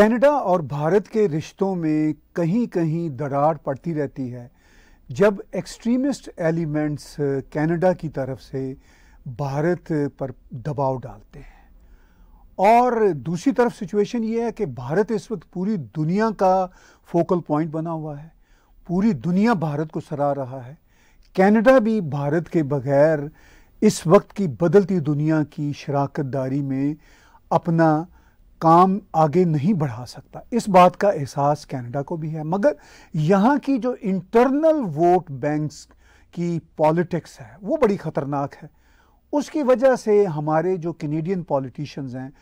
Canada और भारत के रिश्तों में कहीं कहीं दरार पड़ती रहती है जब एक्सट्रीमिस्ट एलिमेंट्स कनाडा की तरफ से भारत पर दबाव डालते हैं और दूसरी तरफ सिचुएशन ये है कि भारत इस वक्त पूरी दुनिया का फोकल पॉइंट बना हुआ है पूरी दुनिया भारत को सराह रहा है कनाडा भी भारत के बगैर इस वक्त की बदलती दुनिया की शराकत दारी में अपना काम आगे नहीं बढ़ा सकता इस बात का एहसास कनाडा को भी है मगर यहाँ की जो इंटरनल वोट बैंक्स की पॉलिटिक्स है वो बड़ी ख़तरनाक है उसकी वजह से हमारे जो कनेडियन पॉलिटिशियंस हैं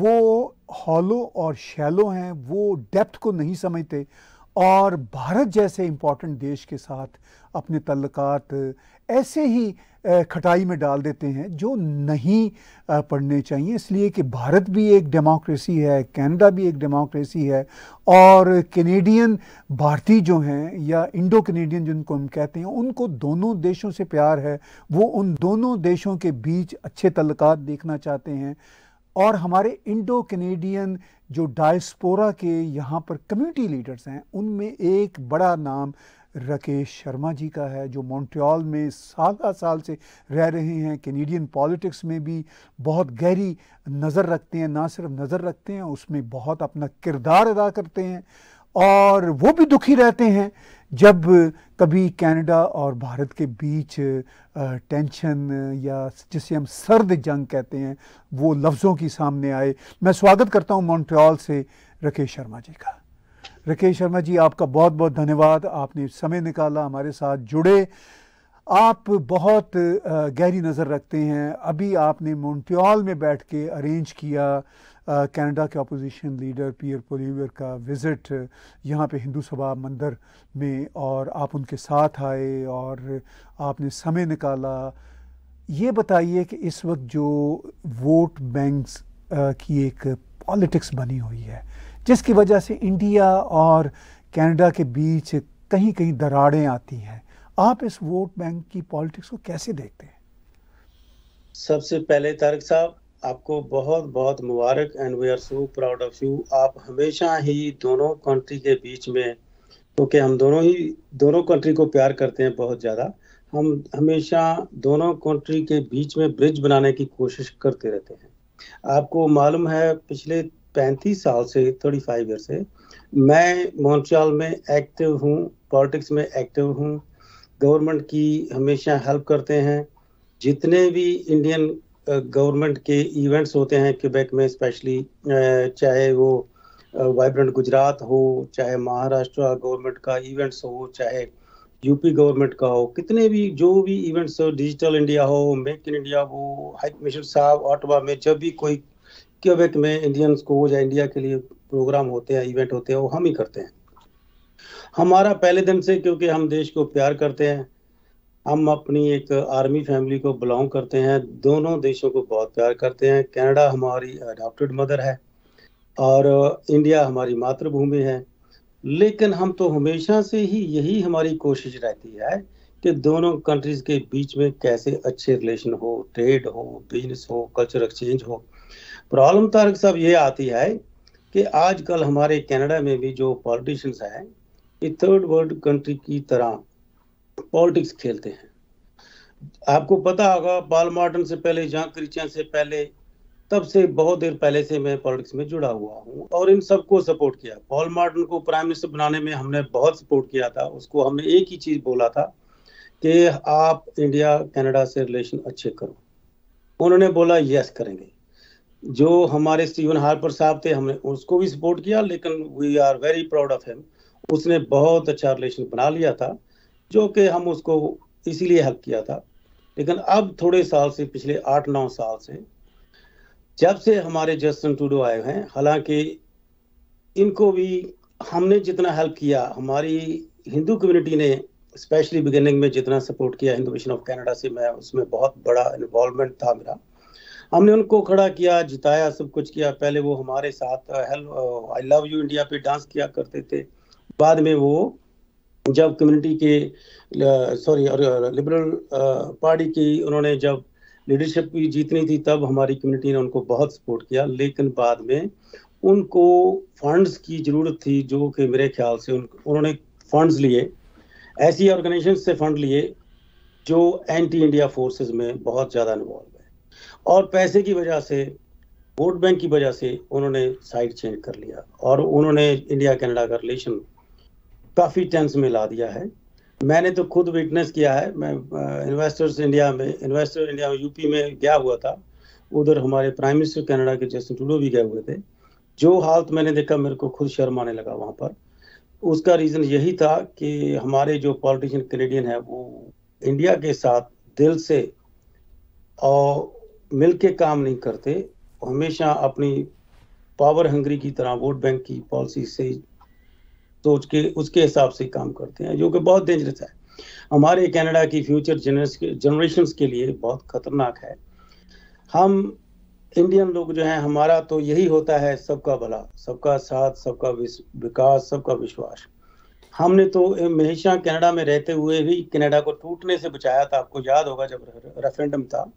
वो हॉलो और शैलो हैं वो डेप्थ को नहीं समझते और भारत जैसे इम्पॉर्टेंट देश के साथ अपने तल्लकात ऐसे ही खटाई में डाल देते हैं जो नहीं पढ़ने चाहिए इसलिए कि भारत भी एक डेमोक्रेसी है कनाडा भी एक डेमोक्रेसी है और कैनेडियन भारतीय जो हैं या इंडो कैनेडियन जिनको हम कहते हैं उनको दोनों देशों से प्यार है वो उन दोनों देशों के बीच अच्छे तल्लक देखना चाहते हैं और हमारे इंडो कैनेडियन जो डायस्पोरा के यहाँ पर कम्युनिटी लीडर्स हैं उनमें एक बड़ा नाम राकेश शर्मा जी का है जो मॉन्ट्रियल में साल साल से रह रहे हैं कैनेडियन पॉलिटिक्स में भी बहुत गहरी नज़र रखते हैं ना सिर्फ नज़र रखते हैं उसमें बहुत अपना किरदार अदा करते हैं और वो भी दुखी रहते हैं जब कभी कनाडा और भारत के बीच टेंशन या जिसे हम सर्द जंग कहते हैं वो लफ्ज़ों की सामने आए मैं स्वागत करता हूँ मॉन्ट्रियल से राकेश शर्मा जी का राकेश शर्मा जी आपका बहुत बहुत धन्यवाद आपने समय निकाला हमारे साथ जुड़े आप बहुत गहरी नज़र रखते हैं अभी आपने मॉन्ट्रियल में बैठ के अरेंज किया कनाडा के अपोजिशन लीडर पियर पोलीवर का विज़िट यहाँ पे हिंदू सभा मंदिर में और आप उनके साथ आए और आपने समय निकाला ये बताइए कि इस वक्त जो वोट बैंक्स की एक पॉलिटिक्स बनी हुई है जिसकी वजह से इंडिया और कनाडा के बीच कहीं कहीं दरारें आती हैं आप इस वोट बैंक की पॉलिटिक्स को कैसे देखते हैं सबसे पहले तारक साहब आपको बहुत बहुत मुबारक and we are so proud of you आप हमेशा ही दोनों कंट्री के बीच में क्योंकि हम दोनों ही दोनों कंट्री को प्यार करते हैं बहुत ज़्यादा हम हमेशा दोनों कंट्री के बीच में ब्रिज बनाने की कोशिश करते रहते हैं आपको मालूम है पिछले पैंतीस साल से थर्टी फाइव ईयर से मैं मॉन्ट्रियाल में एक्टिव हूँ पॉलिटिक्स में एक्टिव हूँ गवर्नमेंट की हमेशा हेल्प करते हैं जितने भी इंडियन गवर्नमेंट के इवेंट्स होते हैं क्यूबेक में स्पेशली चाहे वो वाइब्रेंट गुजरात हो चाहे महाराष्ट्र गवर्नमेंट का इवेंट्स हो चाहे यूपी गवर्नमेंट का हो कितने भी जो भी इवेंट्स हो डिजिटल इंडिया हो मेक इन इंडिया हो हाई मिशन साहब ऑटवा में जब भी कोई क्यूबेक में इंडियंस को या इंडिया के लिए प्रोग्राम होते हैं इवेंट होते हैं वो हम ही करते हैं हमारा पहले दिन से क्योंकि हम देश को प्यार करते हैं हम अपनी एक आर्मी फैमिली को बिलोंग करते हैं दोनों देशों को बहुत प्यार करते हैं कनाडा हमारी अडॉप्टेड मदर है और इंडिया हमारी मातृभूमि है लेकिन हम तो हमेशा से ही यही हमारी कोशिश रहती है कि दोनों कंट्रीज के बीच में कैसे अच्छे रिलेशन हो ट्रेड हो बिजनेस हो कल्चर एक्सचेंज हो प्रॉब्लम तारक साहब ये आती है कि आजकल हमारे कनाडा में भी जो पॉलिटिशियंस हैं ये थर्ड वर्ल्ड कंट्री की तरह पॉलिटिक्स खेलते हैं आपको पता होगा पॉल मार्टन से पहले जॉन क्रिश्चियन से पहले तब से बहुत देर पहले से मैं पॉलिटिक्स में जुड़ा हुआ हूँ और इन सबको सपोर्ट किया पॉल मार्टन को प्राइम मिनिस्टर बनाने में हमने बहुत सपोर्ट किया था उसको हमने एक ही चीज़ बोला था कि आप इंडिया कनाडा से रिलेशन अच्छे करो उन्होंने बोला यस करेंगे जो हमारे स्टीवन हार्पर साहब थे हमने उसको भी सपोर्ट किया लेकिन we are very proud of him उसने बहुत अच्छा रिलेशन बना लिया था जो कि हम उसको इसीलिए हल किया था लेकिन अब थोड़े साल से पिछले आठ नौ साल से जब से हमारे जस्टिन टूडो आए हैं हालांकि इनको भी हमने जितना हेल्प किया हमारी हिंदू कम्युनिटी ने स्पेशली बिगिनिंग में जितना सपोर्ट किया हिंदू मिशन ऑफ कनाडा से मैं उसमें बहुत बड़ा इन्वॉल्वमेंट था मेरा हमने उनको खड़ा किया जिताया सब कुछ किया पहले वो हमारे साथ help I love you India पे डांस किया करते थे बाद में वो जब कम्युनिटी के सॉरी और लिबरल पार्टी की उन्होंने जब लीडरशिप भी जीतनी थी तब हमारी कम्युनिटी ने उनको बहुत सपोर्ट किया लेकिन बाद में उनको फंड्स की ज़रूरत थी जो कि मेरे ख्याल से उन उन्होंने फंड्स लिए ऐसी ऑर्गेनाइजेशन से फंड लिए जो एंटी इंडिया फोर्सेस में बहुत ज़्यादा इन्वॉल्व है और पैसे की वजह से वोट बैंक की वजह से उन्होंने साइड चेंज कर लिया और उन्होंने इंडिया कैनेडा का रिलेशन काफ़ी टेंस में ला दिया है मैंने तो खुद विटनेस किया है मैं इन्वेस्टर्स uh, इंडिया में इन्वेस्टर इंडिया में यूपी में गया हुआ था उधर हमारे प्राइम मिनिस्टर कनाडा के जस्टिन टूडो भी गए हुए थे जो हालत मैंने देखा मेरे को खुद शर्म आने लगा वहाँ पर उसका रीज़न यही था कि हमारे जो पॉलिटिशियन कनेडियन है वो इंडिया के साथ दिल से और मिल के काम नहीं करते हमेशा अपनी पावर हंगरी की तरह वोट बैंक की पॉलिसी से तो उसके उसके हिसाब से काम करते हैं जो कि बहुत डेंजरस है हमारे कनाडा की फ्यूचर जनरेशन के लिए बहुत खतरनाक है हम इंडियन लोग जो हैं हमारा तो यही होता है सबका भला सबका साथ सबका विकास सबका विश्वास हमने तो हमेशा कनाडा में रहते हुए भी कनाडा को टूटने से बचाया था आपको याद होगा जब रेफरेंडम था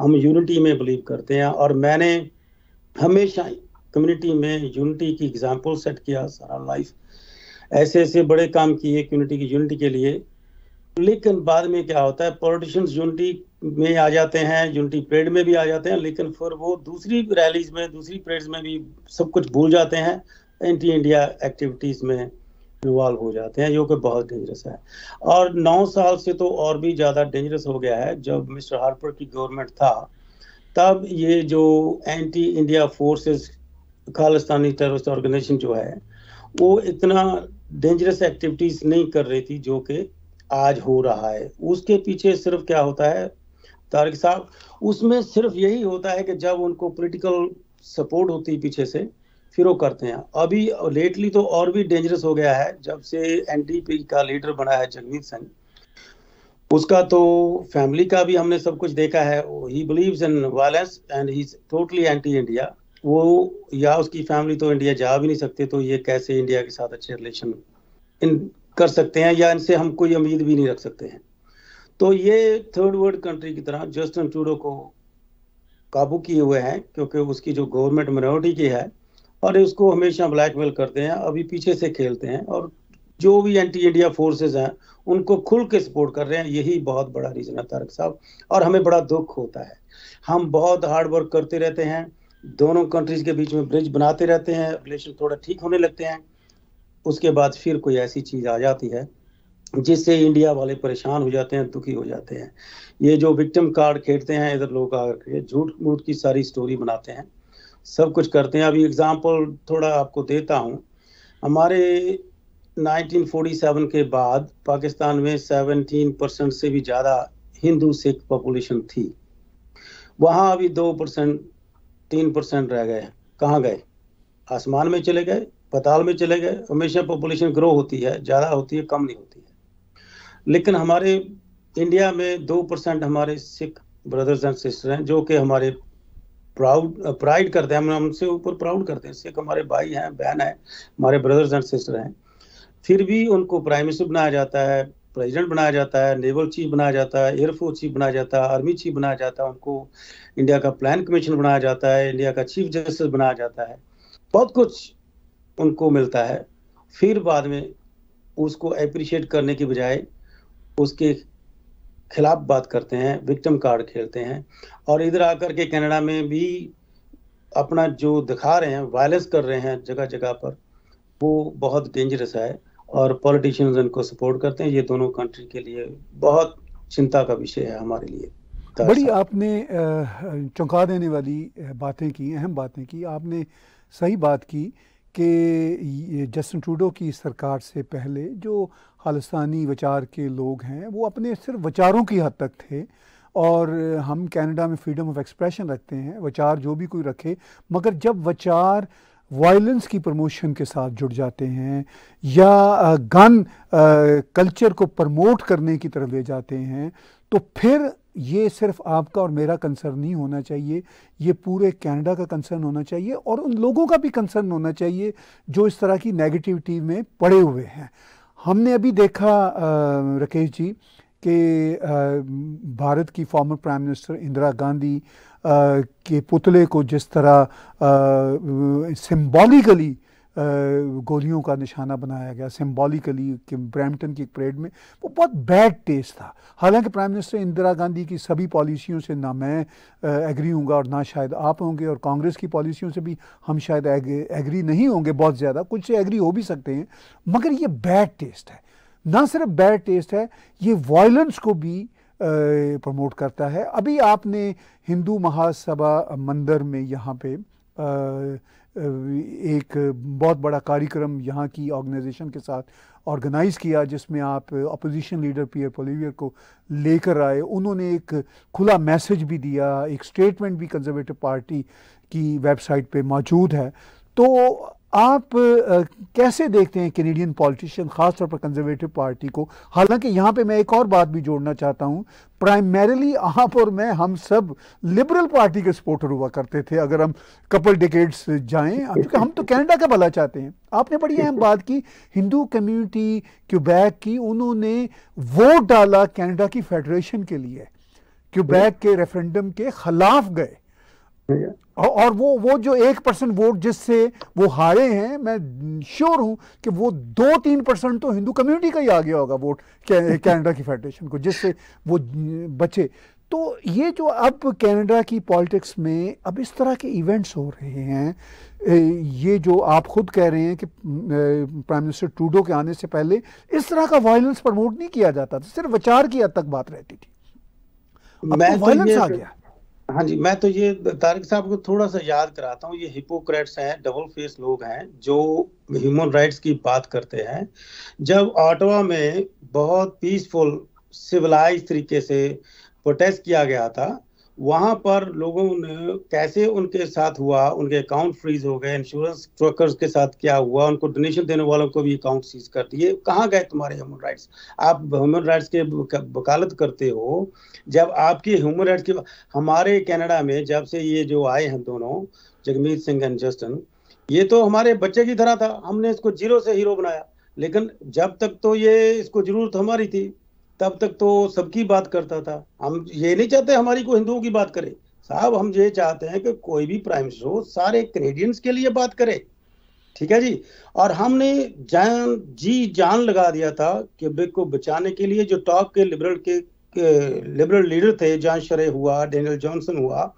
हम यूनिटी में बिलीव करते हैं और मैंने हमेशा कम्युनिटी में यूनिटी की एग्जांपल सेट किया सारा लाइफ ऐसे ऐसे बड़े काम किए कम्युनिटी की यूनिटी के लिए लेकिन बाद में क्या होता है पॉलिटिशियंस यूनिटी में आ जाते हैं यूनिटी परेड में भी आ जाते हैं लेकिन फिर वो दूसरी रैलीज में दूसरी परेड में भी सब कुछ भूल जाते हैं एंटी इंडिया एक्टिविटीज़ में इन्वॉल्व हो जाते हैं जो कि बहुत डेंजरस है और नौ साल से तो और भी ज़्यादा डेंजरस हो गया है जब मिस्टर हार्पर की गवर्नमेंट था तब ये जो anti India forces Khalistani terrorist organization जो है वो इतना डेंजरस एक्टिविटीज नहीं कर रही थी जो कि आज हो रहा है उसके पीछे सिर्फ क्या होता है तारिक साहब उसमें सिर्फ यही होता है कि जब उनको पॉलिटिकल सपोर्ट होती है पीछे से फिर वो करते हैं अभी लेटली तो और भी डेंजरस हो गया है जब से एन का लीडर बना है जगमीत सिंह उसका तो फैमिली का भी हमने सब कुछ देखा है he believes in violence and he totally anti India वो या उसकी फैमिली तो इंडिया जा भी नहीं सकते तो ये कैसे इंडिया के साथ अच्छे रिलेशन इन कर सकते हैं या इनसे हम कोई उम्मीद भी नहीं रख सकते हैं तो ये थर्ड वर्ल्ड कंट्री की तरह जस्टिन ट्रूडो को काबू किए हुए हैं क्योंकि उसकी जो गवर्नमेंट मिनोरिटी की है और उसको हमेशा ब्लैकमेल करते हैं अभी पीछे से खेलते हैं और जो भी एंटी इंडिया फोर्सेस हैं उनको खुल के सपोर्ट कर रहे हैं यही बहुत बड़ा रीज़न है तारक साहब और हमें बड़ा दुख होता है हम बहुत हार्ड वर्क करते रहते हैं दोनों कंट्रीज के बीच में ब्रिज बनाते रहते हैं रिलेशन थोड़ा ठीक होने लगते हैं उसके बाद फिर कोई ऐसी चीज़ आ जाती है जिससे इंडिया वाले परेशान हो जाते हैं दुखी हो जाते हैं ये जो विक्टिम कार्ड खेलते हैं इधर लोग आकर के झूठ मूठ की सारी स्टोरी बनाते हैं सब कुछ करते हैं अभी एग्जाम्पल थोड़ा आपको देता हूँ हमारे 1947 के बाद पाकिस्तान में 17 परसेंट से भी ज़्यादा हिंदू सिख पॉपुलेशन थी वहां अभी दो परसेंट तीन परसेंट रह गए कहाँ गए आसमान में चले गए पताल में चले गए हमेशा पॉपुलेशन ग्रो होती है ज़्यादा होती है कम नहीं होती है लेकिन हमारे इंडिया में दो परसेंट हमारे सिख ब्रदर्स एंड सिस्टर हैं जो कि हमारे प्राउड प्राइड करते हैं हम उनसे ऊपर प्राउड करते हैं सिख हमारे भाई हैं बहन हैं हमारे ब्रदर्स एंड सिस्टर हैं फिर भी उनको प्राइम मिनिस्टर बनाया जाता है प्रेसिडेंट बनाया जाता है नेवल चीफ बनाया जाता है एयरफोर्स चीफ बनाया जाता है आर्मी चीफ बनाया जाता है उनको इंडिया का प्लान कमीशन बनाया जाता है इंडिया का चीफ जस्टिस बनाया जाता है बहुत कुछ उनको मिलता है फिर बाद में उसको अप्रिशिएट करने के बजाय उसके खिलाफ बात करते हैं विक्टम कार्ड खेलते हैं और इधर आकर के कनाडा में भी अपना जो दिखा रहे हैं वायलेंस कर रहे हैं जगह जगह पर वो बहुत डेंजरस है और पॉलिटिशियंस इनको सपोर्ट करते हैं ये दोनों कंट्री के लिए बहुत चिंता का विषय है हमारे लिए बड़ी आपने चौंका देने वाली बातें की अहम बातें की आपने सही बात की कि जस्टिन ट्रूडो की सरकार से पहले जो खालिस्तानी विचार के लोग हैं वो अपने सिर्फ विचारों की हद तक थे और हम कनाडा में फ्रीडम ऑफ एक्सप्रेशन रखते हैं विचार जो भी कोई रखे मगर जब विचार वायलेंस की प्रमोशन के साथ जुड़ जाते हैं या गन कल्चर को प्रमोट करने की तरफ ले जाते हैं तो फिर ये सिर्फ आपका और मेरा कंसर्न नहीं होना चाहिए ये पूरे कनाडा का कंसर्न होना चाहिए और उन लोगों का भी कंसर्न होना चाहिए जो इस तरह की नेगेटिविटी में पड़े हुए हैं हमने अभी देखा आ, रकेश जी कि भारत की former prime minister Indira Gandhi के पुतले को जिस तरह सिम्बॉलिकली गोलियों का निशाना बनाया गया सिम्बॉलिकली कि ब्रैम्पटन की परेड में वो बहुत बैड टेस्ट था हालांकि प्राइम मिनिस्टर इंदिरा गांधी की सभी पॉलिसियों से ना मैं एग्री हूँ और ना शायद आप होंगे और कांग्रेस की पॉलिसियों से भी हम शायद एग्री नहीं होंगे बहुत ज़्यादा कुछ से एग्री हो भी सकते हैं मगर ये बैड टेस्ट है ना सिर्फ बैड टेस्ट है ये वायलेंस को भी प्रमोट करता है अभी आपने हिंदू महासभा मंदिर में यहाँ पे एक बहुत बड़ा कार्यक्रम यहाँ की ऑर्गेनाइजेशन के साथ ऑर्गेनाइज़ किया जिसमें आप अपोजिशन लीडर पीयर पोलिवियर को लेकर आए उन्होंने एक खुला मैसेज भी दिया एक स्टेटमेंट भी कंजर्वेटिव पार्टी की वेबसाइट पे मौजूद है तो आप आ, कैसे देखते हैं कैनेडियन पॉलिटिशियन खासतौर पर कंजर्वेटिव पार्टी को हालांकि यहाँ पे मैं एक और बात भी जोड़ना चाहता हूँ प्राइमरीली आप और मैं हम सब लिबरल पार्टी के सपोर्टर हुआ करते थे अगर हम कपल डिकेट्स जाएं क्योंकि हम तो कनाडा का भला चाहते हैं आपने बड़ी अहम बात की हिंदू कम्युनिटी क्यूबैक की उन्होंने वोट डाला कैनेडा की फेडरेशन के लिए क्यूबैक के रेफरेंडम के खिलाफ गए और वो वो जो एक परसेंट वोट जिससे वो हारे हैं मैं श्योर हूं कि वो दो तीन परसेंट तो हिंदू कम्युनिटी का ही आ गया होगा वोट कनाडा की फेडरेशन को जिससे वो बचे तो ये जो अब कनाडा की पॉलिटिक्स में अब इस तरह के इवेंट्स हो रहे हैं ये जो आप खुद कह रहे हैं कि प्राइम मिनिस्टर टूडो के आने से पहले इस तरह का वायलेंस प्रमोट नहीं किया जाता था सिर्फ विचार की हद तक बात रहती थी तो मैं तो वायलेंस आ गया हाँ जी मैं तो ये तारिक साहब को थोड़ा सा याद कराता हूँ ये हिपोक्रेट्स हैं डबल फेस लोग हैं जो ह्यूमन राइट्स की बात करते हैं जब ऑटवा में बहुत पीसफुल सिविलाइज तरीके से प्रोटेस्ट किया गया था वहां पर लोगों ने कैसे उनके साथ हुआ उनके अकाउंट फ्रीज हो गए इंश्योरेंस ट्रकर्स के साथ क्या हुआ उनको डोनेशन देने वालों को भी अकाउंट सीज कर दिए कहाँ गए तुम्हारे ह्यूमन राइट्स आप ह्यूमन राइट्स के वकालत करते हो जब आपकी ह्यूमन राइट्स के हमारे कनाडा में जब से ये जो आए हैं दोनों जगमीत सिंह एंड जस्टन ये तो हमारे बच्चे की तरह था हमने इसको जीरो से हीरो बनाया लेकिन जब तक तो ये इसको जरूरत हमारी थी तब तक तो सबकी बात करता था हम ये नहीं चाहते हमारी को हिंदुओं की बात करे साहब हम ये चाहते हैं कि कोई भी प्राइम मिनिस्टर हो सारे कनेडियंस के लिए बात करे ठीक है जी और हमने जान जी जान लगा दिया था क्यूबेक को बचाने के लिए जो टॉप के लिबरल के, के लिबरल लीडर थे जान शरे हुआ डेनियल जॉनसन हुआ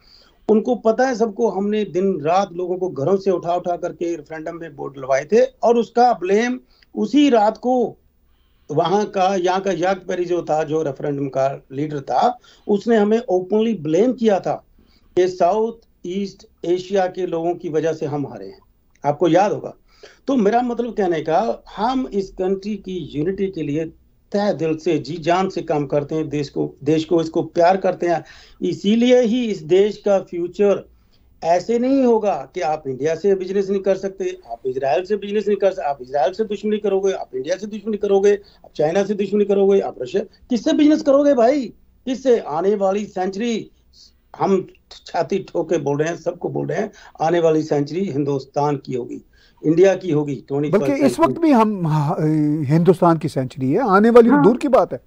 उनको पता है सबको हमने दिन रात लोगों को घरों से उठा उठा करके रेफरेंडम में वोट लगाए थे और उसका ब्लेम उसी रात को वहां का यहाँ का याक पेरी जो था जो रेफरेंडम का लीडर था उसने हमें ओपनली ब्लेम किया था कि साउथ ईस्ट एशिया के लोगों की वजह से हम हारे हैं आपको याद होगा तो मेरा मतलब कहने का हम इस कंट्री की यूनिटी के लिए तय दिल से जी जान से काम करते हैं देश को देश को इसको प्यार करते हैं इसीलिए ही इस देश का फ्यूचर ऐसे नहीं होगा कि आप इंडिया से बिजनेस नहीं कर सकते आप इसराइल से बिजनेस नहीं कर सकते आप इसराइल से दुश्मनी करोगे आप इंडिया से दुश्मनी करोगे आप चाइना से दुश्मनी करोगे आप रशिया किससे बिजनेस करोगे भाई किससे आने वाली सेंचुरी हम छाती ठोके बोल रहे हैं सबको बोल रहे हैं आने वाली सेंचुरी हिंदुस्तान की होगी इंडिया की होगी बल्कि इस वक्त भी हम हाँ, हिंदुस्तान की सेंचुरी है आने वाली तो हाँ। दूर की बात है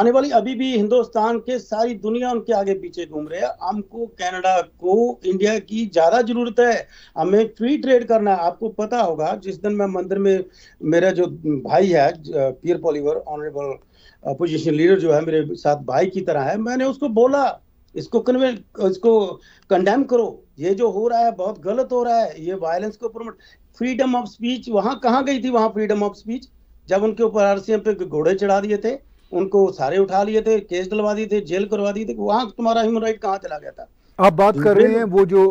आने वाली अभी भी हिंदुस्तान के सारी दुनिया उनके आगे पीछे घूम रहे हैं हमको कनाडा को इंडिया की ज़्यादा ज़रूरत है हमें फ्री ट्रेड करना है आपको पता होगा जिस दिन मैं मंदिर में मेरा जो भाई है Pierre Poilievre honourable opposition leader जो है मेरे साथ भाई की तरह है मैंने उसको बोला इसको कन्वे इसको कंडेम करो ये जो हो रहा है बहुत गलत हो रहा है ये वायलेंस को प्रमोट फ्रीडम ऑफ स्पीच वहाँ कहाँ गई थी वहाँ फ्रीडम ऑफ स्पीच जब उनके ऊपर आरसीएम पे घोड़े चढ़ा दिए थे उनको सारे उठा लिए थे केस डलवा दिए थे जेल करवा दिए थे वहां तुम्हारा ह्यूमन राइट कहाँ चला गया था आप बात कर रहे हैं वो जो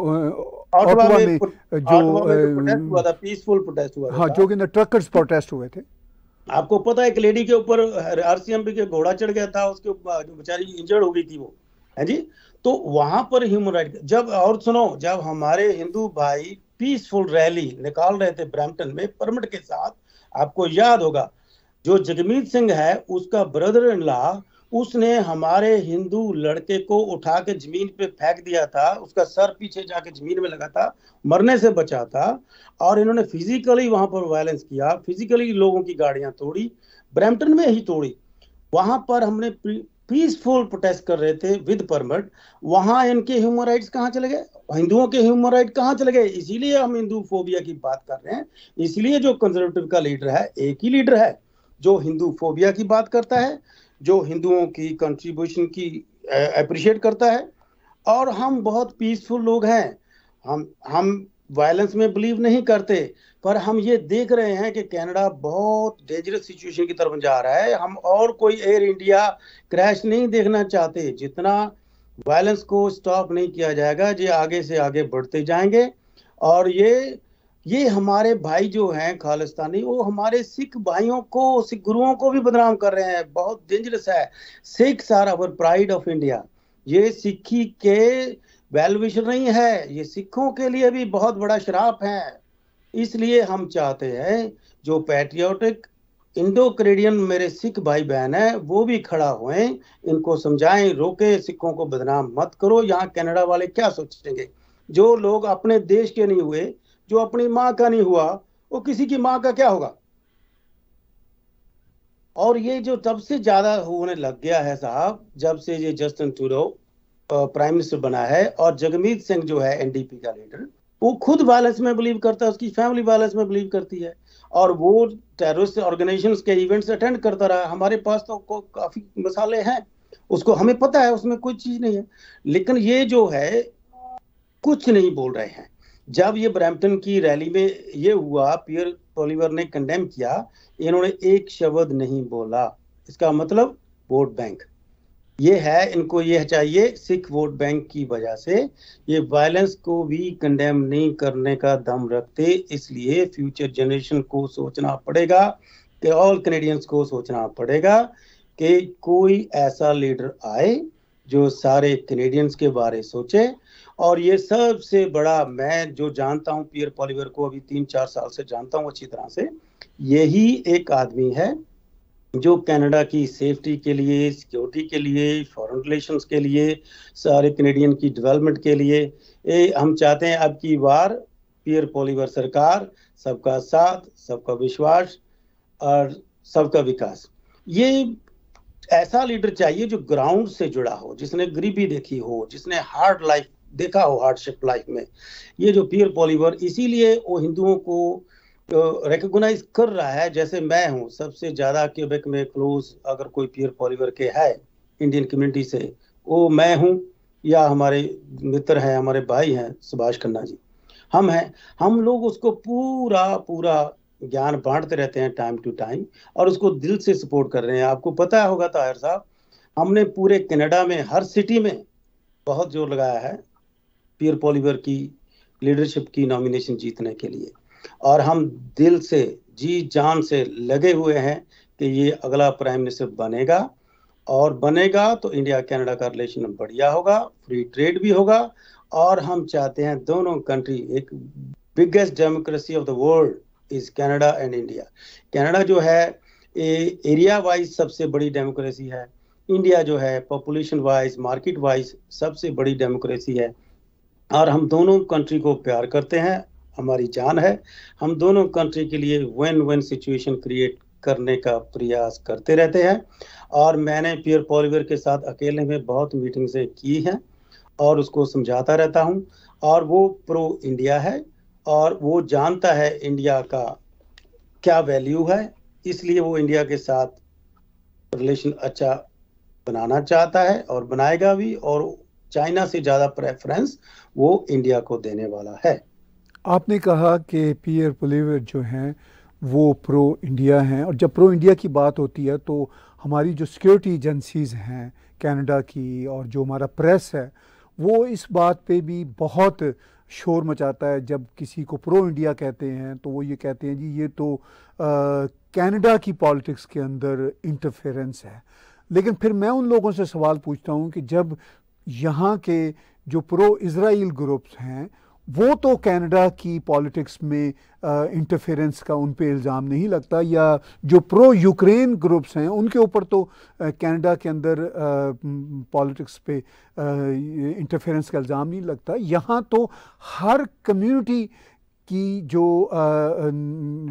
ऑटवा में जो पीसफुल प्रोटेस्ट हुआ हाँ, जो कि ट्रकर्स प्रोटेस्ट हुए थे आपको पता है एक लेडी के ऊपर आरसीएमपी के घोड़ा चढ़ गया था उसके जो बेचारी इंजर्ड हो गई थी वो है जी तो वहां पर ह्यूमन राइट जब और सुनो जब हमारे हिंदू भाई पीसफुल रैली निकाल रहे थे ब्रैम्पटन में परमिट के साथ आपको याद होगा जो जगमीत सिंह है उसका ब्रदर इन लॉ उसने हमारे हिंदू लड़के को उठा के जमीन पे फेंक दिया था उसका सर पीछे जाके जमीन में लगा था मरने से बचा था और इन्होंने फिजिकली वहां पर वायलेंस किया फिजिकली लोगों की गाड़ियां तोड़ी ब्रैम्पटन में ही तोड़ी वहां पर हमने पीसफुल प्रोटेस्ट कर रहे थे विद परमिट वहां इनके ह्यूमन राइट्स कहाँ चले गए हिंदुओं के ह्यूमन राइट कहाँ चले गए इसीलिए हम हिंदू फोबिया की बात कर रहे हैं इसलिए जो कंजर्वेटिव का लीडर है एक ही लीडर है जो हिंदू फोबिया की बात करता है जो हिंदुओं की कंट्रीब्यूशन की अप्रिशिएट करता है और हम बहुत पीसफुल लोग हैं हम हम वायलेंस में बिलीव नहीं करते पर हम ये देख रहे हैं कि कनाडा बहुत डेंजरस सिचुएशन की तरफ जा रहा है हम और कोई एयर इंडिया क्रैश नहीं देखना चाहते जितना वायलेंस को स्टॉप नहीं किया जाएगा ये आगे से आगे बढ़ते जाएंगे और ये ये हमारे भाई जो हैं खालिस्तानी वो हमारे सिख भाइयों को सिख गुरुओं को भी बदनाम कर रहे हैं बहुत डेंजरस है Sikhs are our pride of India ये सिखी के वेलविशर नहीं है ये सिखों के लिए भी बहुत बड़ा शराप है इसलिए हम चाहते हैं जो पैट्रियोटिक इंडो करेडियन मेरे सिख भाई बहन है वो भी खड़ा हुए इनको समझाएं रोके सिखों को बदनाम मत करो यहाँ कनाडा वाले क्या सोचेंगे जो लोग अपने देश के नहीं हुए जो अपनी मां का नहीं हुआ वो किसी की माँ का क्या होगा और ये जो तब से ज्यादा होने लग गया है साहब जब से ये जस्टिन टूडो प्राइम मिनिस्टर बना है और जगमीत सिंह जो है एनडीपी का लीडर वो खुद वायलेंस में बिलीव करता है उसकी फैमिली वायलेंस में बिलीव करती है और वो टेररिस्ट ऑर्गेनाइजेशन के इवेंट्स अटेंड करता रहा हमारे पास तो काफी मसाले हैं उसको हमें पता है उसमें कोई चीज नहीं है लेकिन ये जो है कुछ नहीं बोल रहे हैं जब ये ब्रैम्पटन की रैली में ये हुआ पियर टोलिवर ने कंडेम किया इन्होंने एक शब्द नहीं बोला इसका मतलब वोट बैंक ये है इनको ये चाहिए सिख वोट बैंक की वजह से ये वायलेंस को भी कंडेम नहीं करने का दम रखते इसलिए फ्यूचर जनरेशन को सोचना पड़ेगा कि ऑल कनेडियंस को सोचना पड़ेगा कि कोई ऐसा लीडर आए जो सारे कैनेडियंस के बारे सोचे और ये सबसे बड़ा मैं जो जानता हूँ पियर पॉलीवर को अभी तीन चार साल से जानता हूँ अच्छी तरह से यही एक आदमी है जो कनाडा की सेफ्टी के लिए सिक्योरिटी के लिए फॉरेन रिलेशंस के लिए सारे कनेडियन की डेवलपमेंट के लिए ए, हम चाहते हैं अब की बार पियर पॉलीवर सरकार सबका साथ सबका विश्वास और सबका विकास ये ऐसा लीडर चाहिए जो ग्राउंड से जुड़ा हो जिसने गरीबी देखी हो जिसने हार्ड लाइफ देखा हो हार्डशिप लाइफ में ये जो पीएल पॉलीवर इसीलिए वो हिंदुओं को रिकोगनाइज कर रहा है जैसे मैं हूँ सबसे ज़्यादा क्यूबेक में क्लोज अगर कोई पीएल पॉलीवर के है इंडियन कम्युनिटी से वो मैं हूँ या हमारे मित्र हैं हमारे भाई हैं सुभाष खन्ना जी हम हैं हम लोग उसको पूरा पूरा ज्ञान बांटते रहते हैं टाइम टू टाइम और उसको दिल से सपोर्ट कर रहे हैं आपको पता होगा ताहिर साहब हमने पूरे कनाडा में हर सिटी में बहुत जोर लगाया है पियर पॉलीवर की लीडरशिप की नॉमिनेशन जीतने के लिए और हम दिल से जी जान से लगे हुए हैं कि ये अगला प्राइम मिनिस्टर बनेगा और बनेगा तो इंडिया कनाडा का रिलेशन बढ़िया होगा फ्री ट्रेड भी होगा और हम चाहते हैं दोनों कंट्री एक biggest democracy of the world is Canada and India Canada जो है एरिया वाइज सबसे बड़ी डेमोक्रेसी है इंडिया जो है पॉपुलेशन वाइज मार्केट वाइज सबसे बड़ी डेमोक्रेसी है और हम दोनों कंट्री को प्यार करते हैं हमारी जान है हम दोनों कंट्री के लिए वन वन सिचुएशन क्रिएट करने का प्रयास करते रहते हैं और मैंने पियर पॉलिवर के साथ अकेले में बहुत मीटिंग्स की हैं और उसको समझाता रहता हूं और वो प्रो इंडिया है और वो जानता है इंडिया का क्या वैल्यू है इसलिए वो इंडिया के साथ रिलेशन अच्छा बनाना चाहता है और बनाएगा भी और चाइना से ज़्यादा प्रेफरेंस वो इंडिया को देने वाला है आपने कहा कि पीयर पुलिवर जो हैं वो प्रो इंडिया हैं और जब प्रो इंडिया की बात होती है तो हमारी जो सिक्योरिटी एजेंसीज़ हैं कनाडा की और जो हमारा प्रेस है वो इस बात पे भी बहुत शोर मचाता है जब किसी को प्रो इंडिया कहते हैं तो वो ये कहते हैं जी ये तो कनाडा की पॉलिटिक्स के अंदर इंटरफेरेंस है लेकिन फिर मैं उन लोगों से सवाल पूछता हूँ कि जब यहाँ के जो प्रो इसराइल ग्रुप्स हैं वो तो कनाडा की पॉलिटिक्स में इंटरफेरेंस का उन पर इल्ज़ाम नहीं लगता या जो प्रो यूक्रेन ग्रुप्स हैं उनके ऊपर तो कनाडा के अंदर पॉलिटिक्स पे इंटरफेरेंस का इल्ज़ाम नहीं लगता यहाँ तो हर कम्युनिटी की जो आ,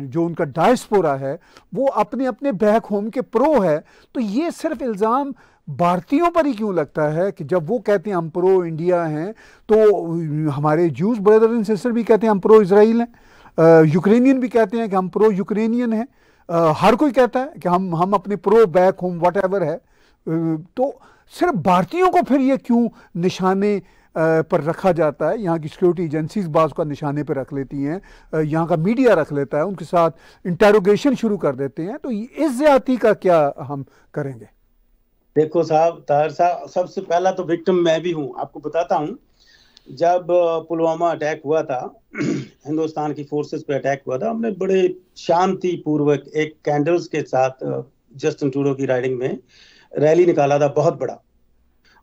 जो उनका डायस्पोरा है वो अपने अपने बैक होम के प्रो है तो ये सिर्फ इल्ज़ाम भारतीयों पर ही क्यों लगता है कि जब वो कहते हैं हम प्रो इंडिया हैं तो हमारे जूस ब्रदर एंड सिस्टर भी कहते हैं हम प्रो इसराइल हैं यूक्रेनियन भी कहते हैं कि हम प्रो यूक्रेनियन हैं हर कोई कहता है कि हम हम अपने प्रो बैक होम वट है तो सिर्फ भारतीयों को फिर ये क्यों निशाने पर रखा जाता है यहाँ की सिक्योरिटी एजेंसीज बाज़ का निशाने पर रख लेती हैं यहाँ का मीडिया रख लेता है उनके साथ इंटेरोगेशन शुरू कर देते हैं तो इस ज़्यादा का क्या हम करेंगे देखो साहब तार साहब सबसे पहला तो विक्टिम मैं भी हूँ आपको बताता हूँ जब पुलवामा अटैक हुआ था हिंदुस्तान की फोर्सेस पे अटैक हुआ था हमने बड़े शांति पूर्वक एक कैंडल्स के साथ जस्टिन टूडो की राइडिंग में रैली निकाला था बहुत बड़ा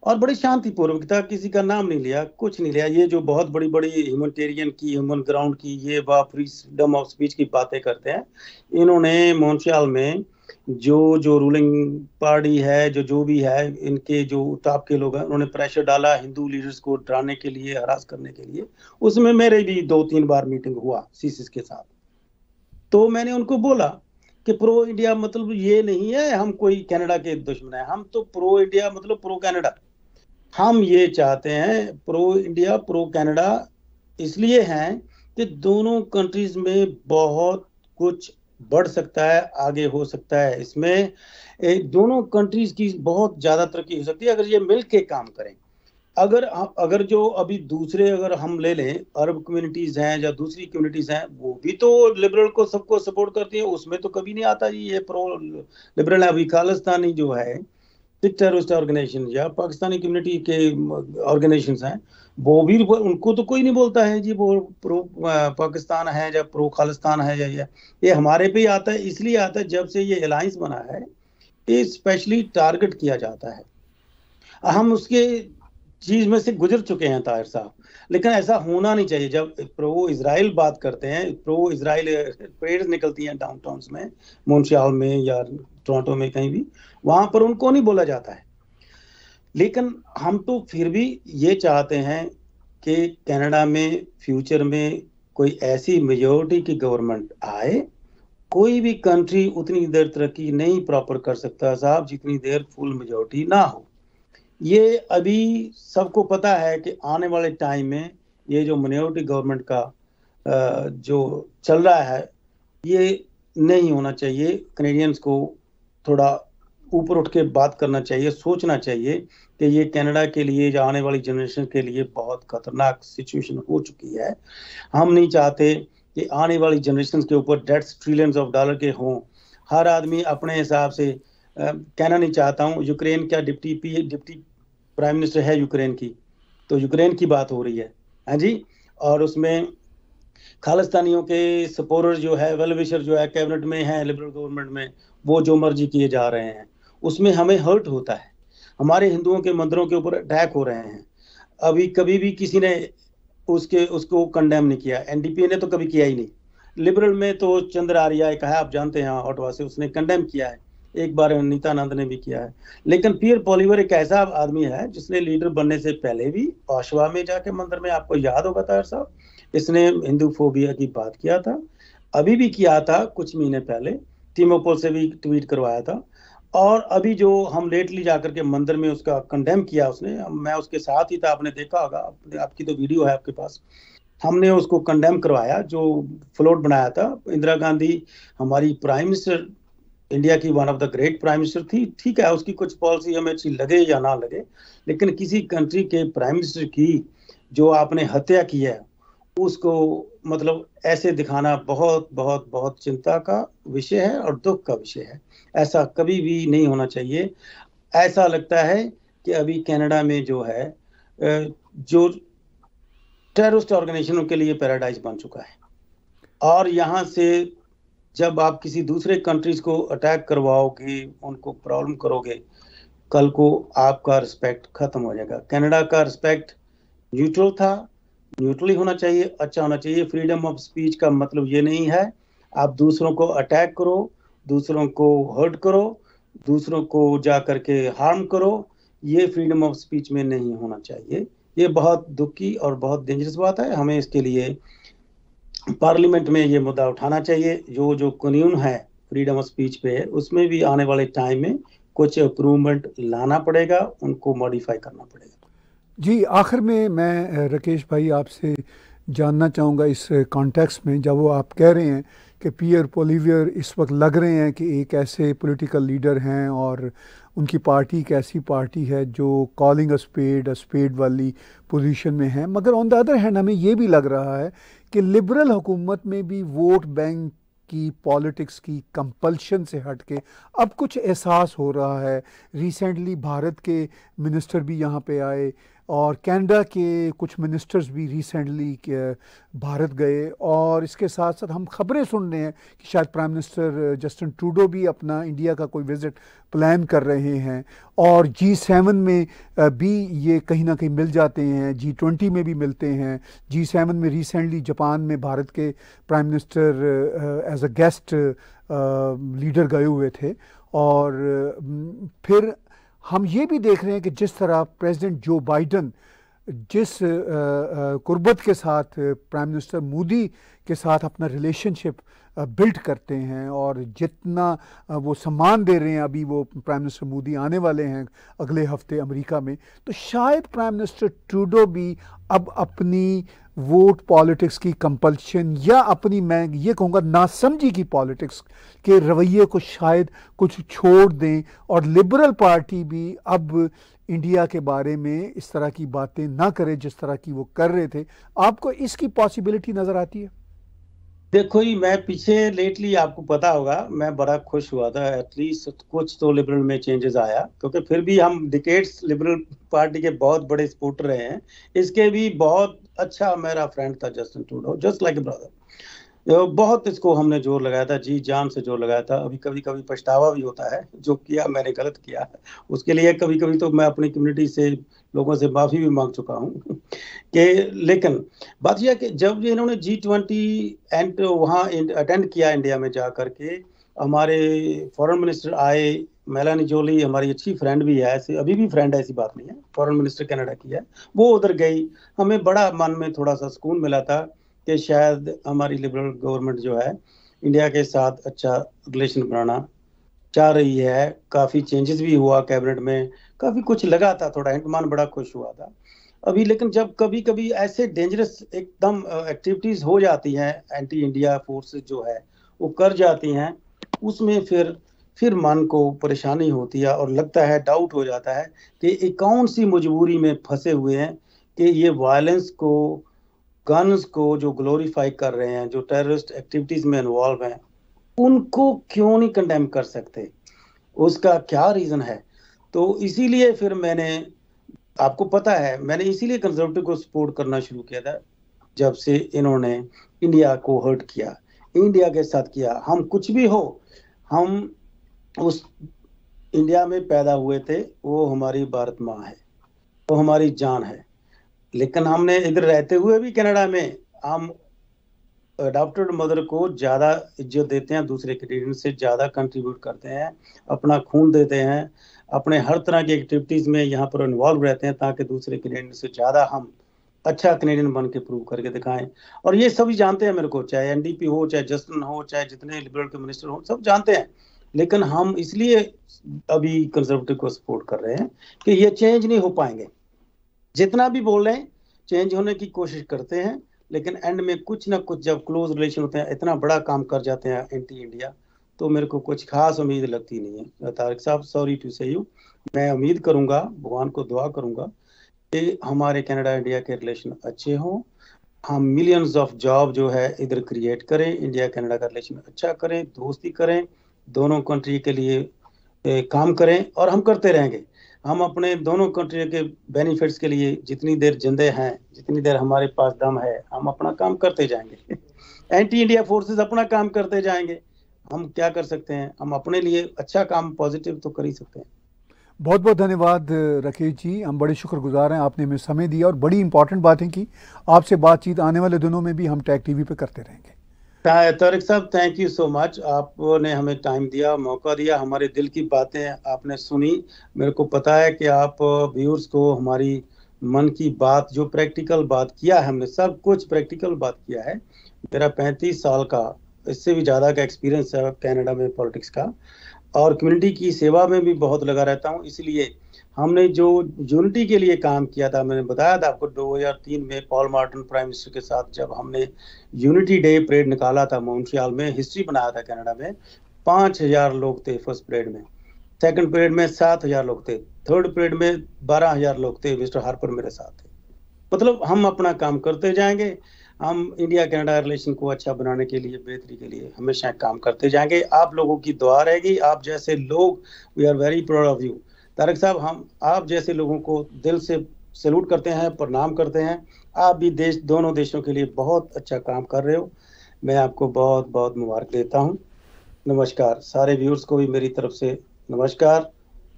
और बड़ी शांति पूर्वक था किसी का नाम नहीं लिया कुछ नहीं लिया ये जो बहुत बड़ी बड़ी ह्यूमनिटेरियन की ह्यूमन ग्राउंड की ये वा फ्रीडम ऑफ स्पीच की बातें करते हैं इन्होंने मोन्ट्रियल में जो जो रूलिंग पार्टी है जो जो भी है इनके जो ताप के लोग हैं उन्होंने प्रेशर डाला हिंदू लीडर्स को डराने के लिए हरास करने के लिए उसमें मेरे भी दो तीन बार मीटिंग हुआ सीसीस के साथ तो मैंने उनको बोला कि प्रो इंडिया मतलब ये नहीं है हम कोई कनाडा के दुश्मन है हम तो प्रो इंडिया मतलब प्रो कनाडा हम ये चाहते हैं प्रो इंडिया प्रो कनाडा इसलिए हैं कि दोनों कंट्रीज में बहुत कुछ बढ़ सकता है आगे हो सकता है इसमें दोनों कंट्रीज की बहुत ज़्यादा तरक्की हो सकती है अगर ये मिल के काम करें अगर अगर जो अभी दूसरे अगर हम ले लें अरब कम्युनिटीज़ हैं या दूसरी कम्युनिटीज़ हैं वो भी तो लिबरल को सबको सपोर्ट करती है उसमें तो कभी नहीं आता जी ये प्रो लिबरल है अभी खालिस्तानी जो है सिख टेरिस्ट ऑर्गेनाइजेशन या पाकिस्तानी कम्युनिटी के ऑर्गेनाइजेशन हैं वो भी उनको तो कोई नहीं बोलता है जी वो प्रो पाकिस्तान है या प्रो खालिस्तान है या ये ये हमारे पे आता है इसलिए आता है जब से ये अलायंस बना है ये स्पेशली टारगेट किया जाता है हम उसके चीज़ में से गुजर चुके हैं ताहिर साहब लेकिन ऐसा होना नहीं चाहिए जब प्रो इसराइल बात करते हैं प्रो इसराइल पेड़ निकलती हैं डाउन टाउन में मोन्शियाल में या टोरंटो में कहीं भी वहां पर उनको नहीं बोला जाता है लेकिन हम तो फिर भी ये चाहते हैं कि कनाडा में फ्यूचर में कोई ऐसी मेजोरिटी की गवर्नमेंट आए कोई भी कंट्री उतनी देर तरक्की नहीं प्रॉपर कर सकता साहब जितनी देर फुल मेजोरिटी ना हो ये अभी सबको पता है कि आने वाले टाइम में ये जो मनोरिटी गवर्नमेंट का जो चल रहा है ये नहीं होना चाहिए कनेडियंस को थोड़ा ऊपर उठ के बात करना चाहिए सोचना चाहिए कि ये कनाडा के लिए या आने वाली जनरेशन के लिए बहुत खतरनाक सिचुएशन हो चुकी है हम नहीं चाहते कि आने वाली जनरेशन के ऊपर डेट्स ट्रिलियंस ऑफ डॉलर के हों हर आदमी अपने हिसाब से कहना नहीं चाहता हूँ यूक्रेन क्या deputy P deputy prime minister है यूक्रेन की तो यूक्रेन की बात हो रही है हाँ जी और उसमें खालिस्तानियों के सपोर्टर जो है वेलविशर जो है कैबिनेट में है लिबरल गवर्नमेंट में वो जो मर्जी किए जा रहे हैं उसमें हमें हर्ट होता है हमारे हिंदुओं के मंदिरों के ऊपर अटैक हो रहे हैं अभी कभी भी किसी ने उसके उसको कंडेम नहीं किया एनडीपी ने तो कभी किया ही नहीं लिबरल में तो चंद्र आर्या एक है आप जानते हैं ऑटवा से उसने कंडेम किया है एक बार नित्यानंद ने भी किया है लेकिन पीर पॉलीवर एक ऐसा आदमी है जिसने लीडर बनने से पहले भी ओशवा में जाके मंदिर में आपको याद होगा तार साहब इसने हिंदू फोबिया की बात किया था अभी भी किया था कुछ महीने पहले टीमोपोल से भी ट्वीट करवाया था और अभी जो हम लेटली जाकर के मंदिर में उसका कंडेम किया उसने मैं उसके साथ ही था आपने देखा होगा आपकी तो वीडियो है आपके पास हमने उसको कंडेम करवाया जो फ्लोट बनाया था इंदिरा गांधी हमारी प्राइम मिनिस्टर इंडिया की one of the great prime minister थी ठीक है उसकी कुछ पॉलिसी हमें अच्छी लगे या ना लगे लेकिन किसी कंट्री के प्राइम मिनिस्टर की जो आपने हत्या की है उसको मतलब ऐसे दिखाना बहुत बहुत बहुत चिंता का विषय है और दुख का विषय है ऐसा कभी भी नहीं होना चाहिए ऐसा लगता है कि अभी कनाडा में जो है जो टेररिस्ट ऑर्गेनाइजेशनों के लिए पैराडाइज बन चुका है और यहाँ से जब आप किसी दूसरे कंट्रीज को अटैक करवाओगे उनको प्रॉब्लम करोगे कल को आपका रिस्पेक्ट खत्म हो जाएगा कनाडा का रिस्पेक्ट न्यूट्रल था न्यूट्रल ही होना चाहिए अच्छा होना चाहिए फ्रीडम ऑफ स्पीच का मतलब ये नहीं है आप दूसरों को अटैक करो दूसरों को हर्ट करो दूसरों को जा करके हार्म करो ये फ्रीडम ऑफ स्पीच में नहीं होना चाहिए ये बहुत दुखी और बहुत डेंजरस बात है हमें इसके लिए पार्लियामेंट में ये मुद्दा उठाना चाहिए जो जो कानून है फ्रीडम ऑफ स्पीच पे है उसमें भी आने वाले टाइम में कुछ इम्प्रूवमेंट लाना पड़ेगा उनको मॉडिफाई करना पड़ेगा जी आखिर में मैं राकेश भाई आपसे जानना चाहूँगा इस कॉन्टेक्स्ट में जब वो आप कह रहे हैं कि पियर पोलिवियर इस वक्त लग रहे हैं कि एक ऐसे पॉलिटिकल लीडर हैं और उनकी पार्टी एक ऐसी पार्टी है जो calling a spade a spade वाली पोजीशन में है मगर ऑन द अदर हैंड हमें ये भी लग रहा है कि लिबरल हुकूमत में भी वोट बैंक की पॉलिटिक्स की कंपल्शन से हट के अब कुछ एहसास हो रहा है रिसेंटली भारत के मिनिस्टर भी यहाँ पे आए और कनाडा के कुछ मिनिस्टर्स भी रिसेंटली भारत गए और इसके साथ साथ हम खबरें सुन रहे हैं कि शायद प्राइम मिनिस्टर जस्टिन ट्रूडो भी अपना इंडिया का कोई विज़िट प्लान कर रहे हैं और जी सेवन में uh, भी ये कहीं ना कहीं मिल जाते हैं जी ट्वेंटी में भी मिलते हैं जी सेवन में रिसेंटली जापान में भारत के prime minister as a guest leader गए हुए थे और uh, फिर हम ये भी देख रहे हैं कि जिस तरह प्रेसिडेंट जो बाइडन जिस कुर्बत के साथ प्राइम मिनिस्टर मोदी के साथ अपना रिलेशनशिप बिल्ड करते हैं और जितना वो सम्मान दे रहे हैं अभी वो प्राइम मिनिस्टर मोदी आने वाले हैं अगले हफ्ते अमेरिका में तो शायद प्राइम मिनिस्टर ट्रूडो भी अब अपनी वोट पॉलिटिक्स की कंपल्शन या अपनी मैं ये कहूँगा नासमझी की पॉलिटिक्स के रवैये को शायद कुछ छोड़ दें और लिबरल पार्टी भी अब इंडिया के बारे में इस तरह की बातें ना करें जिस तरह की वो कर रहे थे आपको इसकी पॉसिबिलिटी नज़र आती है देखो ही मैं पीछे लेटली आपको पता होगा मैं बड़ा खुश हुआ था एटलीस्ट कुछ तो लिबरल में चेंजेस आया क्योंकि फिर भी हम डिकेट्स लिबरल पार्टी के बहुत बड़े सपोर्टर रहे हैं इसके भी बहुत अच्छा मेरा फ्रेंड था जस्टिन टूडो जस्ट लाइक ए ब्रदर बहुत इसको हमने जोर लगाया था जी जान से जोर लगाया था अभी कभी कभी पछतावा भी होता है जो किया मैंने गलत किया है उसके लिए कभी कभी तो मैं अपनी कम्युनिटी से लोगों से माफ़ी भी मांग चुका हूँ कि लेकिन बात यह कि जब इन्होंने जी ट्वेंटी एंड वहाँ अटेंड किया इंडिया में जा करके हमारे फॉरेन मिनिस्टर आए मेलानी जोली हमारी अच्छी फ्रेंड भी है ऐसे अभी भी फ्रेंड है ऐसी बात नहीं है फॉरेन मिनिस्टर कनाडा की है वो उधर गई हमें बड़ा मन में थोड़ा सा सुकून मिला था कि शायद हमारी लिबरल गवर्नमेंट जो है इंडिया के साथ अच्छा रिलेशन बनाना चाह रही है काफ़ी चेंजेस भी हुआ कैबिनेट में काफ़ी कुछ लगा था थोड़ा हिंदमान बड़ा खुश हुआ था अभी लेकिन जब कभी कभी ऐसे डेंजरस एकदम एक्टिविटीज़ हो जाती हैं एंटी इंडिया फोर्स जो है वो कर जाती हैं उसमें फिर फिर मन को परेशानी होती है और लगता है डाउट हो जाता है कि कौन सी मजबूरी में फंसे हुए हैं कि ये वायलेंस को गन्स को जो ग्लोरीफाई कर रहे हैं जो टेररिस्ट एक्टिविटीज में इन्वॉल्व हैं उनको क्यों नहीं कंडेम कर सकते उसका क्या रीज़न है तो इसीलिए फिर मैंने आपको पता है मैंने इसीलिए कंजर्वेटिव को सपोर्ट करना शुरू किया था जब से इन्होंने इंडिया को हर्ट किया इंडिया के साथ किया हम कुछ भी हो हम उस इंडिया में पैदा हुए थे वो हमारी भारत माँ है वो हमारी जान है लेकिन हमने इधर रहते हुए भी कनाडा में हम अडॉप्टेड मदर को ज़्यादा इज्जत देते हैं दूसरे कैनेडियन से ज़्यादा कंट्रीब्यूट करते हैं अपना खून देते हैं अपने हर तरह की एक्टिविटीज़ में यहाँ पर इन्वॉल्व रहते हैं ताकि दूसरे कैनेडियन से ज़्यादा हम अच्छा कैनेडियन बन के प्रूव करके दिखाएं और ये सभी जानते हैं मेरे को चाहे एनडीपी हो चाहे जस्टिन हो चाहे जितने लिबरल के मिनिस्टर हो सब जानते हैं लेकिन हम इसलिए अभी कंजर्वेटिव को सपोर्ट कर रहे हैं कि ये चेंज नहीं हो पाएंगे जितना भी बोल रहे हैं चेंज होने की कोशिश करते हैं लेकिन एंड में कुछ ना कुछ जब क्लोज रिलेशन होते हैं इतना बड़ा काम कर जाते हैं एंटी इंडिया तो मेरे को कुछ खास उम्मीद लगती नहीं है तारिक साहब सॉरी टू से यू मैं उम्मीद करूंगा भगवान को दुआ करूंगा कि हमारे कनाडा इंडिया के रिलेशन अच्छे हों हम मिलियंस ऑफ जॉब जो है इधर क्रिएट करें इंडिया कनाडा का रिलेशन अच्छा करें दोस्ती करें दोनों कंट्री के लिए काम करें और हम करते रहेंगे हम अपने दोनों कंट्री के बेनिफिट्स के लिए जितनी देर जिंदे हैं जितनी देर हमारे पास दम है हम अपना काम करते जाएंगे एंटी इंडिया फोर्सेस अपना काम करते जाएंगे हम क्या कर सकते हैं हम अपने लिए अच्छा काम पॉजिटिव तो कर ही सकते हैं बहुत बहुत धन्यवाद राकेश जी हम बड़े शुक्रगुजार हैं आपने हमें समय दिया और बड़ी इंपॉर्टेंट बातें की आपसे बातचीत आने वाले दिनों में भी हम टैग टीवी पर करते रहेंगे तारिक साहब थैंक यू सो मच आपने हमें टाइम दिया मौका दिया हमारे दिल की बातें आपने सुनी मेरे को पता है कि आप व्यूअर्स को हमारी मन की बात जो प्रैक्टिकल बात किया है हमने सब कुछ प्रैक्टिकल बात किया है मेरा पैंतीस साल का इससे भी ज़्यादा का एक्सपीरियंस है कनाडा में पॉलिटिक्स का और कम्युनिटी की सेवा में भी बहुत लगा रहता हूँ इसलिए हमने जो यूनिटी के लिए काम किया था मैंने बताया था आपको 2003 में पॉल मार्टन प्राइम मिनिस्टर के साथ जब हमने यूनिटी डे परेड निकाला था मॉन्ट्रियाल में हिस्ट्री बनाया था कनाडा में पांच हजार लोग थे फर्स्ट परेड में सेकंड परेड में सात हजार लोग थे थर्ड परेड में बारह हजार लोग थे मिस्टर हार्पर मेरे साथ थे मतलब हम अपना काम करते जाएंगे हम इंडिया कनाडा रिलेशन को अच्छा बनाने के लिए बेहतरी के लिए हमेशा काम करते जाएंगे आप लोगों की दुआ रहेगी आप जैसे लोग we are very proud of you Tarek साहब हम आप जैसे लोगों को दिल से सैल्यूट करते हैं प्रणाम करते हैं आप भी देश दोनों देशों के लिए बहुत अच्छा काम कर रहे हो मैं आपको बहुत बहुत मुबारक देता हूँ नमस्कार सारे व्यूअर्स को भी मेरी तरफ से नमस्कार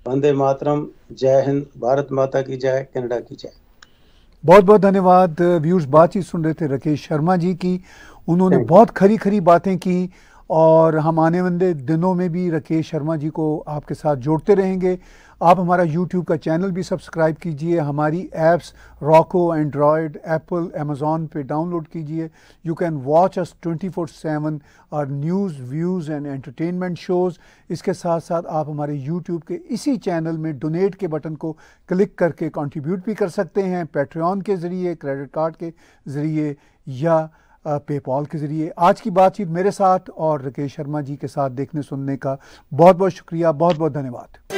वंदे मातरम जय हिंद भारत माता की जय कनाडा की जय बहुत बहुत धन्यवाद व्यूर्स बातचीत सुन रहे थे राकेश शर्मा जी की उन्होंने बहुत खरी खरी बातें की और हम आने वाले दिनों में भी राकेश शर्मा जी को आपके साथ जोड़ते रहेंगे आप हमारा यूट्यूब का चैनल भी सब्सक्राइब कीजिए हमारी apps Roku Android Apple Amazon पे डाउनलोड कीजिए you can watch us 24/7 four seven और news views and entertainment shows इसके साथ साथ आप हमारे यूट्यूब के इसी चैनल में डोनेट के बटन को क्लिक करके कॉन्ट्रीब्यूट भी कर सकते हैं पेट्रियन के ज़रिए क्रेडिट कार्ड के ज़रिए या पेपॉल के ज़रिए आज की बातचीत मेरे साथ और राकेश शर्मा जी के साथ देखने सुनने का बहुत बहुत शुक्रिया बहुत बहुत धन्यवाद